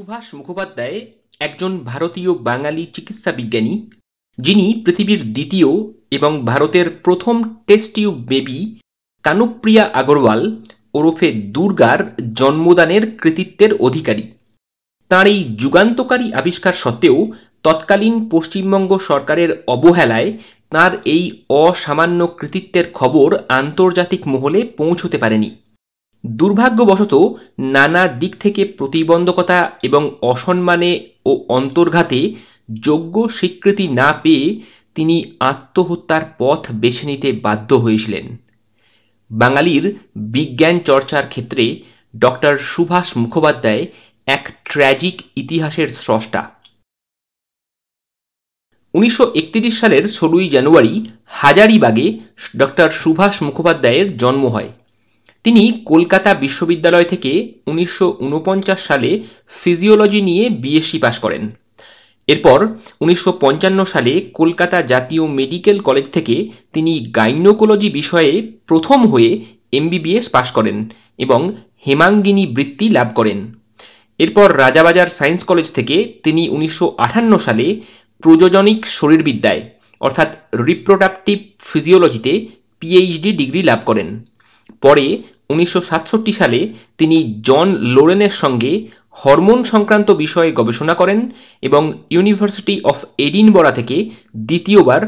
সুভাষ মুখোপাধ্যায় একজন ভারতীয় বাঙালি চিকিৎসা বিজ্ঞানী যিনি পৃথিবীর দ্বিতীয় এবং ভারতের প্রথম টেস্ট বেবি কানুপ্রিয়া আগরওয়াল ওরফে দুর্গার জন্মদানের কৃতিত্বের অধিকারী তাঁর এই যুগান্তকারী আবিষ্কার সত্ত্বেও তৎকালীন পশ্চিমবঙ্গ সরকারের অবহেলায় তাঁর এই অসামান্য কৃতিত্বের খবর আন্তর্জাতিক মহলে পৌঁছতে পারেনি দুর্ভাগ্যবশত নানা দিক থেকে প্রতিবন্ধকতা এবং অসম্মানে ও অন্তর্ঘাতে যোগ্য স্বীকৃতি না পেয়ে তিনি আত্মহত্যার পথ বেছে নিতে বাধ্য হয়েছিলেন বাঙালির বিজ্ঞান চর্চার ক্ষেত্রে ডক্টর সুভাষ মুখোপাধ্যায় এক ট্র্যাজিক ইতিহাসের স্রষ্টা উনিশশো সালের ষোলোই জানুয়ারি হাজারিবাগে ডক্টর সুভাষ মুখোপাধ্যায়ের জন্ম হয় তিনি কলকাতা বিশ্ববিদ্যালয় থেকে উনিশশো সালে ফিজিওলজি নিয়ে বিএসসি পাশ করেন এরপর উনিশশো সালে কলকাতা জাতীয় মেডিকেল কলেজ থেকে তিনি গাইনোকোলজি বিষয়ে প্রথম হয়ে এমবিবিএস পাশ করেন এবং হেমাঙ্গিনী বৃত্তি লাভ করেন এরপর রাজাবাজার সায়েন্স কলেজ থেকে তিনি উনিশশো সালে প্রযোজনিক শরীরবিদ্যায় অর্থাৎ রিপ্রোডাক্টিভ ফিজিওলজিতে পিএইচডি ডিগ্রি লাভ করেন পরে উনিশশো সালে তিনি জন লোরেনের সঙ্গে হরমোন সংক্রান্ত বিষয়ে গবেষণা করেন এবং ইউনিভার্সিটি অফ এডিনবরা থেকে দ্বিতীয়বার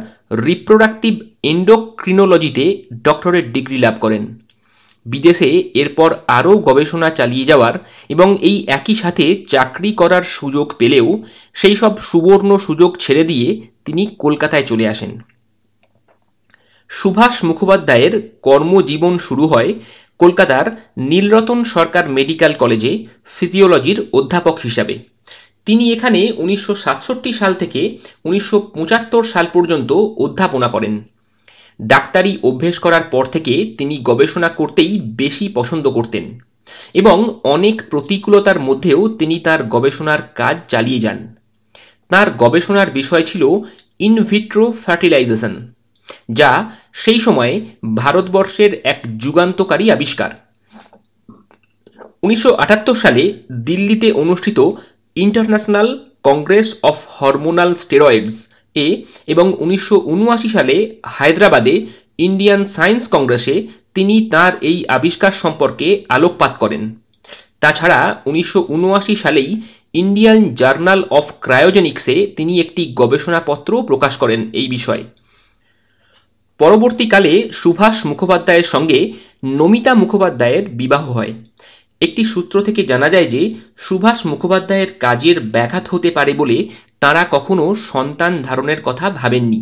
রিপ্রোডাক্টিভ এন্ডোক্রিনোলজিতে ডক্টরেট ডিগ্রি লাভ করেন বিদেশে এরপর আরও গবেষণা চালিয়ে যাওয়ার এবং এই একই সাথে চাকরি করার সুযোগ পেলেও সেই সব সুবর্ণ সুযোগ ছেড়ে দিয়ে তিনি কলকাতায় চলে আসেন সুভাষ মুখোপাধ্যায়ের কর্মজীবন শুরু হয় কলকাতার নীলরতন সরকার মেডিকেল কলেজে ফিজিওলজির অধ্যাপক হিসাবে তিনি এখানে উনিশশো সাল থেকে উনিশশো সাল পর্যন্ত অধ্যাপনা করেন ডাক্তারি অভ্যেস করার পর থেকে তিনি গবেষণা করতেই বেশি পছন্দ করতেন এবং অনেক প্রতিকূলতার মধ্যেও তিনি তার গবেষণার কাজ চালিয়ে যান তার গবেষণার বিষয় ছিল ইনভিট্রো ফার্টিলাইজেশন যা সেই সময়ে ভারতবর্ষের এক যুগান্তকারী আবিষ্কার উনিশশো সালে দিল্লিতে অনুষ্ঠিত international congress of hormonal steroids এ এবং উনিশশো সালে হায়দ্রাবাদে ইন্ডিয়ান সায়েন্স কংগ্রেসে তিনি তার এই আবিষ্কার সম্পর্কে আলোকপাত করেন তাছাড়া উনিশশো সালেই ইন্ডিয়ান জার্নাল অফ ক্রায়োজেনিক্সে তিনি একটি গবেষণাপত্র প্রকাশ করেন এই বিষয়ে পরবর্তীকালে সুভাষ মুখোপাধ্যায়ের সঙ্গে নমিতা মুখোপাধ্যায়ের বিবাহ হয় একটি সূত্র থেকে জানা যায় যে সুভাষ মুখোপাধ্যায়ের কাজের ব্যাঘাত হতে পারে বলে তারা কখনো সন্তান ধারণের কথা ভাবেননি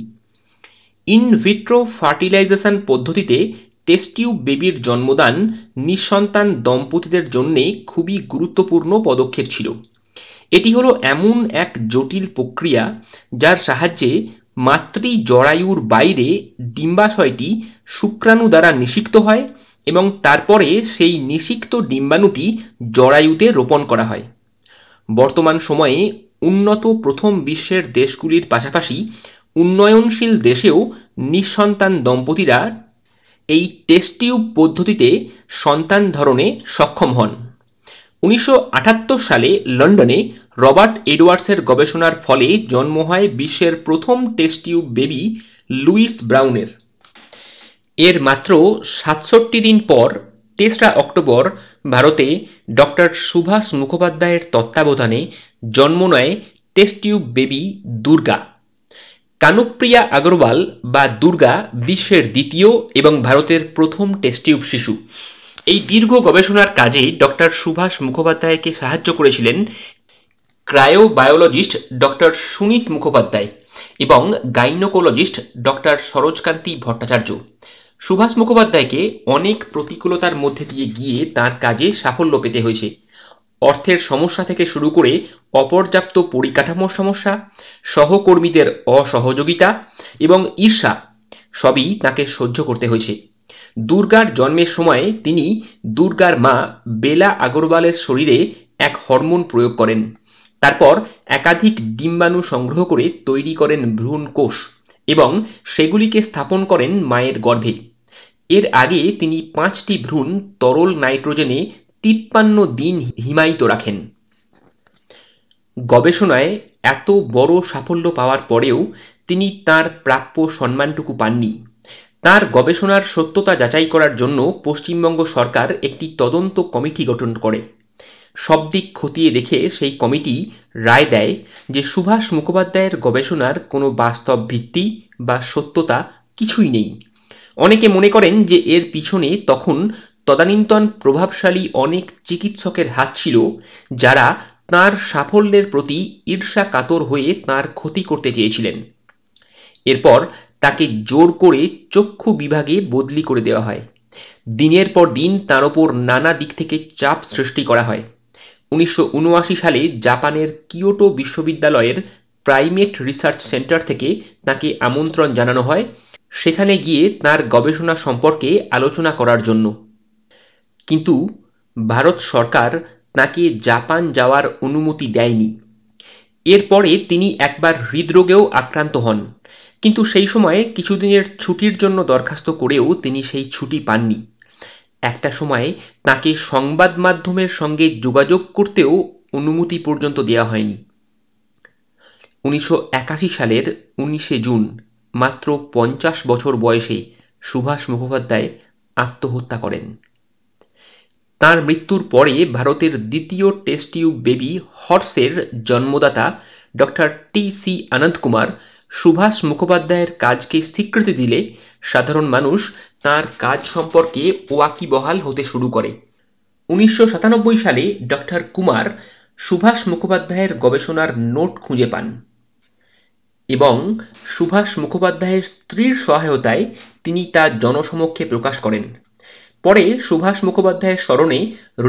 ইন ভিট্রো ফার্টিলাইজেশন পদ্ধতিতে টেস্টিউব বেবির জন্মদান নিঃসন্তান দম্পতিদের জন্যে খুবই গুরুত্বপূর্ণ পদক্ষেপ ছিল এটি হলো এমন এক জটিল প্রক্রিয়া যার সাহায্যে মাতৃ জরায়ুর বাইরে ডিম্বাশয়টি শুক্রাণু দ্বারা নিষিক্ত হয় এবং তারপরে সেই নিষিক্ত ডিম্বাণুটি জরায়ুতে রোপণ করা হয় বর্তমান সময়ে উন্নত প্রথম বিশ্বের দেশগুলির পাশাপাশি উন্নয়নশীল দেশেও নিঃসন্তান দম্পতিরা এই টেস্টিউব পদ্ধতিতে সন্তান ধরনে সক্ষম হন উনিশশো সালে লন্ডনে রবার্ট এডওয়ার্ডসের গবেষণার ফলে জন্ম হয় বিশ্বের প্রথম টেস্টিউব বেবি লুইস ব্রাউনের এর মাত্র সাতষট্টি দিন পর তেসরা অক্টোবর ভারতে ডক্টর সুভাষ মুখোপাধ্যায়ের তত্ত্বাবধানে জন্ম নেয় টেস্টিউব বেবি দুর্গা কানুপ্রিয়া আগরওয়াল বা দুর্গা বিশ্বের দ্বিতীয় এবং ভারতের প্রথম টেস্টিউব শিশু এই দীর্ঘ গবেষণার কাজে ডক্টর সুভাষ মুখোপাধ্যায়কে সাহায্য করেছিলেন ক্রায়োবায়োলজিস্ট ডক্টর সুনীত মুখোপাধ্যায় এবং গাইনোকোলজিস্ট ডক্টর সরোজকান্তি ভট্টাচার্য সুভাষ মুখোপাধ্যায়কে অনেক প্রতিকূলতার মধ্যে দিয়ে গিয়ে তার কাজে সাফল্য পেতে হয়েছে অর্থের সমস্যা থেকে শুরু করে অপর্যাপ্ত পরিকাঠামোর সমস্যা সহকর্মীদের অসহযোগিতা এবং ঈর্ষা সবই তাকে সহ্য করতে হয়েছে দুর্গার জন্মের সময় তিনি দুর্গার মা বেলা আগরওয়ালের শরীরে এক হরমোন প্রয়োগ করেন তারপর একাধিক ডিম্বাণু সংগ্রহ করে তৈরি করেন ভ্রূণ কোষ এবং সেগুলিকে স্থাপন করেন মায়ের গর্ভে এর আগে তিনি পাঁচটি ভ্রূণ তরল নাইট্রোজেনে তিপ্পান্ন দিন হিমায়িত রাখেন গবেষণায় এত বড় সাফল্য পাওয়ার পরেও তিনি তার প্রাপ্য সম্মানটুকু পাননি তার গবেষণার সত্যতা যাচাই করার জন্য পশ্চিমবঙ্গ সরকার একটি তদন্ত কমিটি গঠন করে সব দিক খতিয়ে দেখে সেই কমিটি রায় দেয় যে সুভাষ মুখোপাধ্যায়ের গবেষণার কোনো বাস্তব ভিত্তি বা সত্যতা কিছুই নেই অনেকে মনে করেন যে এর পিছনে তখন তদানীন্তন প্রভাবশালী অনেক চিকিৎসকের হাত ছিল যারা তার সাফল্যের প্রতি ঈর্ষা কাতর হয়ে তার ক্ষতি করতে চেয়েছিলেন এরপর তাকে জোর করে চক্ষু বিভাগে বদলি করে দেওয়া হয় দিনের পর দিন তার ওপর নানা দিক থেকে চাপ সৃষ্টি করা হয় উনিশশো সালে জাপানের কিয়োটো বিশ্ববিদ্যালয়ের প্রাইমেট রিসার্চ সেন্টার থেকে তাকে আমন্ত্রণ জানানো হয় সেখানে গিয়ে তার গবেষণা সম্পর্কে আলোচনা করার জন্য কিন্তু ভারত সরকার তাকে জাপান যাওয়ার অনুমতি দেয়নি এরপরে তিনি একবার হৃদরোগেও আক্রান্ত হন কিন্তু সেই সময়ে কিছুদিনের ছুটির জন্য দরখাস্ত করেও তিনি সেই ছুটি পাননি একটা সময়ে তাকে সংবাদ মাধ্যমের সঙ্গে যোগাযোগ করতেও অনুমতি পর্যন্ত দেওয়া হয়নি উনিশশো সালের উনিশে জুন মাত্র পঞ্চাশ বছর বয়সে সুভাষ মুখোপাধ্যায় আত্মহত্যা করেন তার মৃত্যুর পরে ভারতের দ্বিতীয় টেস্টিউ বেবি হর্সের জন্মদাতা doctor T C Anand Kumar Subhash মুখোপাধ্যায়ের কাজকে স্বীকৃতি দিলে সাধারণ মানুষ তার কাজ সম্পর্কে ওয়াকিবহাল হতে শুরু করে উনিশশো সালে ডক্টর কুমার সুভাষ মুখোপাধ্যায়ের গবেষণার নোট খুঁজে পান এবং সুভাষ মুখোপাধ্যায়ের স্ত্রীর সহায়তায় তিনি তা জনসমক্ষে প্রকাশ করেন পরে সুভাষ মুখোপাধ্যায়ের স্মরণে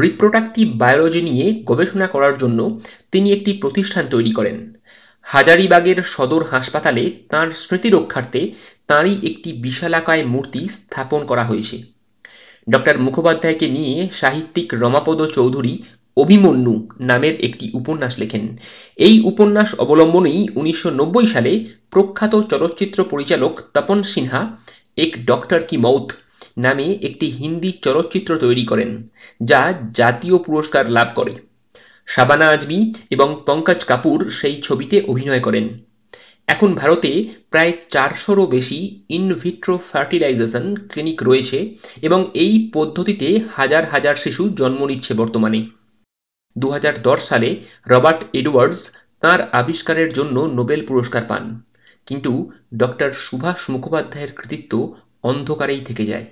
রিপ্রোডাক্টিভ বায়োলজি নিয়ে গবেষণা করার জন্য তিনি একটি প্রতিষ্ঠান তৈরি করেন হাজারিবাগের সদর হাসপাতালে তাঁর স্মৃতিরক্ষার্থে তাঁরই একটি বিশালাকায় মূর্তি স্থাপন করা হয়েছে ডক্টর মুখোপাধ্যায়কে নিয়ে সাহিত্যিক রমাপদ চৌধুরী অভিমন্যু নামের একটি উপন্যাস লেখেন এই উপন্যাস অবলম্বনেই উনিশশো সালে প্রখ্যাত চলচ্চিত্র পরিচালক তপন সিনহা এক ডক্টর কি মৌত নামে একটি হিন্দি চলচ্চিত্র তৈরি করেন যা জাতীয় পুরস্কার লাভ করে শাবানা আজমি এবং পঙ্কজ কাপুর সেই ছবিতে অভিনয় করেন এখন ভারতে প্রায় চারশোরও বেশি ইনভিট্রো ফার্টিলাইজেশন ক্লিনিক রয়েছে এবং এই পদ্ধতিতে হাজার হাজার শিশু জন্ম নিচ্ছে বর্তমানে দু সালে রবার্ট এডওয়ার্ডস তার আবিষ্কারের জন্য নোবেল পুরস্কার পান কিন্তু ডক্টর সুভাষ মুখোপাধ্যায়ের কৃতিত্ব অন্ধকারেই থেকে যায়